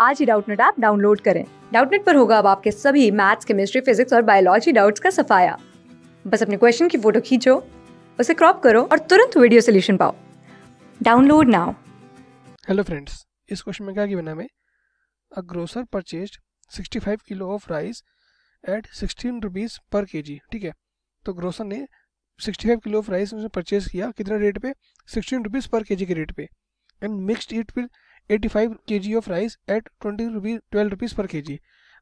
आज ही Doubtnut app download करें डाउटनेट पर होगा अब आपके सभी मैथ्स केमिस्ट्री फिजिक्स और बायोलॉजी डाउट्स का सफाया बस अपने क्वेश्चन की फोटो खींचो उसे क्रॉप करो और तुरंत वीडियो सोल्यूशन पाओ डाउनलोड नाउ हेलो फ्रेंड्स इस क्वेश्चन में क्या गिवन बना में a grocer purchase 65 kilo of rice at 16 rupees per KG ठीक है तो ग्रोसर ने 65 किलो ऑफ राइस उसने परचेज किया कितने रेट पे 16 रुपीस पर केजी के रेट पे and mixed it with eighty five K G of rice at twenty rupees twelve rupees per K G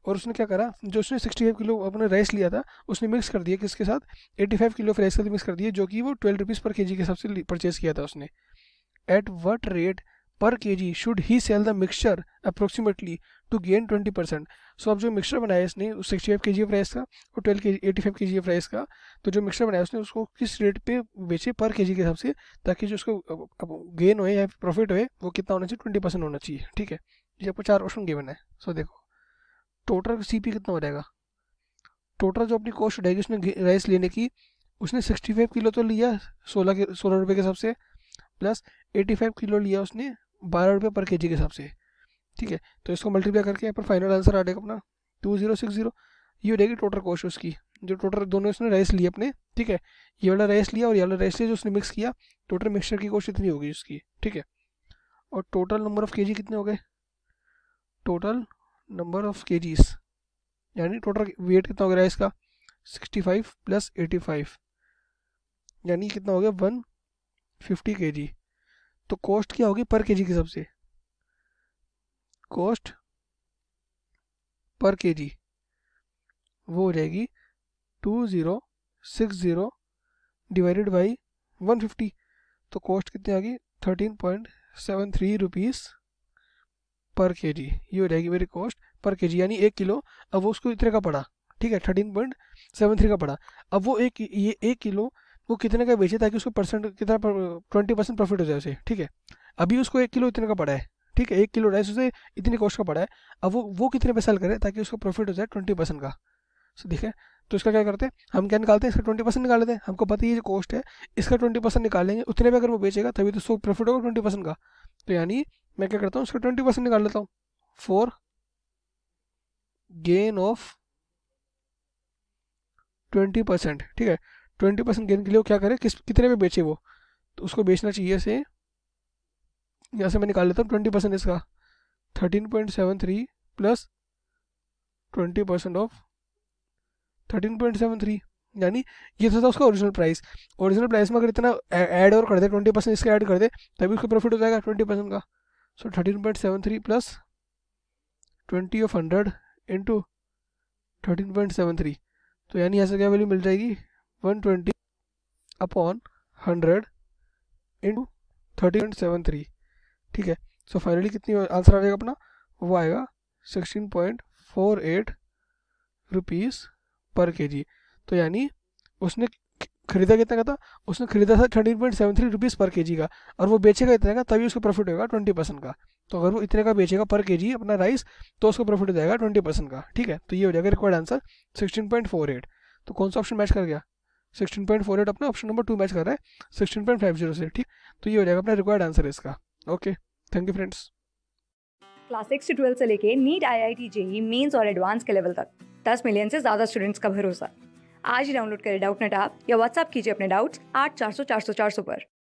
और उसने क्या करा जो उसने सिक्सटी फाइव किलो अपने राइस लिया था उसने मिक्स कर दिया किसके साथ eighty five kilo of rice के साथ मिक्स कर दिया जो कि वो ट्वेल्व रुपीज़ पर के जी के हिसाब से परचेज़ किया था उसने eight what rate per K G should he sell the mixture approximately to gain twenty percent so अब जो मिक्सचर बनाया इसने सिक्सटी फाइव के जी एफ राइस का और ट्वेल्व के जी एटी फाइव के जी एफ राइस का तो जो मिक्सचर बनाया उसने उसको किस रेट पे बेचे पर के जी के हिसाब से ताकि जो उसको गेन हो या प्रॉफिट होए वो कितना होना चाहिए ट्वेंटी परसेंट होना चाहिए ठीक है ये आपको चार ऑप्शन गेवन है सो देखो टोटल सी पी कितना हो जाएगा टोटल जो अपनी कॉस्ट रहेगी उसने राइस लेने की उसने सिक्सटी फाइव किलो तो लिया सोलह के सोलह रुपये के हिसाब से प्लस एटी फाइव किलो लिया उसने बारह रुपये पर के जी के हिसाब से ठीक है तो इसको मल्टीप्लाई करके यहाँ पर फाइनल आंसर आ जाएगा अपना टू जीरो सिक्स जीरो ये हो जाएगी टोटल कॉस्ट उसकी जो टोटल दोनों इसने राइस लिया अपने ठीक है ये वाला राइस लिया और ये वाला राइस लिया जो उसने मिक्स किया टोटल मिक्सचर की कॉस्ट इतनी होगी उसकी ठीक है और टोटल नंबर ऑफ़ के कितने हो गए टोटल नंबर ऑफ़ के यानी टोटल वेट कितना हो गया राइस का sixty five plus eighty five यानी कितना हो गया वन फिफ्टी के जी तो कॉस्ट क्या होगी पर केजी के हिसाब से कॉस्ट पर केजी वो हो जाएगी two zero six zero divided by one fifty तो कॉस्ट कितनी आ गई thirteen point seven three rupees per K जी ये हो जाएगी मेरी कॉस्ट पर के जी यानी एक किलो अब वो उसको इतने का पड़ा ठीक है थर्टीन पॉइंट सेवन थ्री का पड़ा अब वो एक ये एक किलो वो कितने का बेचे ताकि उसको परसेंट कितना ट्वेंटी परसेंट प्रॉफिट हो जाए उसे ठीक है अभी उसको एक किलो इतने का पड़ा है ठीक है एक किलो राइस उसे इतने कॉस्ट का पड़ा है अब वो वो कितने पे सेल करे ताकि उसको प्रॉफिट हो जाए ट्वेंटी परसेंट का सो ठीक है तो इसका क्या करते हैं हम क्या निकालते हैं इसका ट्वेंटी परसेंट निकाल लेते हैं हमको पता ही जो कॉस्ट है इसका ट्वेंटी परसेंट निकाल लेंगे उतने पे अगर वो बेचेगा तभी तो उसको प्रॉफिट होगा ट्वेंटी परसेंट का तो यानी मैं क्या करता हूँ उसका ट्वेंटी परसेंट निकाल लेता हूँ for gain of twenty percent ठीक है ट्वेंटी परसेंट गेन के लिए वो क्या करे किस कितने में बेचे वो तो उसको बेचना चाहिए से यहाँ से मैं निकाल लेता हूँ ट्वेंटी परसेंट इसका thirteen point seven three plus twenty percent of thirteen point seven three यानी ये तो था उसका ओरिजिनल प्राइस ओरिजिनल प्राइस में अगर इतना ऐड और कर दे ट्वेंटी परसेंट इसका ऐड कर दे तभी उसका प्रॉफिट हो जाएगा ट्वेंटी परसेंट का so thirteen point seven three plus twenty of hundred into thirteen point seven three तो यानी यहाँ से क्या वैल्यू मिल जाएगी 120 upon 100 into thirty point seven three ठीक है सो so फाइनली कितनी आंसर आ जाएगा अपना वो आएगा sixteen point four eight rupees per K जी तो यानी उसने खरीदा कितने का था उसने खरीदा था thirteen point seven three rupees per K जी का और वो बेचेगा इतने का तभी उसका प्रॉफिट होगा ट्वेंटी परसेंट का तो अगर वो इतने का बेचेगा पर के जी अपना राइस तो उसका प्रॉफिट हो जाएगा ट्वेंटी परसेंट का ठीक है तो ये हो जाएगा required answer sixteen point four eight तो कौन सा ऑप्शन मैच कर गया सिक्सटीन पॉइंट फोर एट अपना ऑप्शन नंबर टू मैच कर रहा है सिक्सटीन पॉइंट फाइव जीरो से ठीक तो ये हो जाएगा अपना रिक्वायर्ड आंसर इसका okay thank you friends class six से ट्वेल्व से लेके NEET I I T JEE mains और एडवांस के लेवल तक दस मिलियन से ज़्यादा स्टूडेंट्स का भरोसा आज ही डाउनलोड करें डाउट नेट आप या व्हाट्सअप कीजिए अपने डाउट्स आठ चार सौ चार सौ चार सौ पर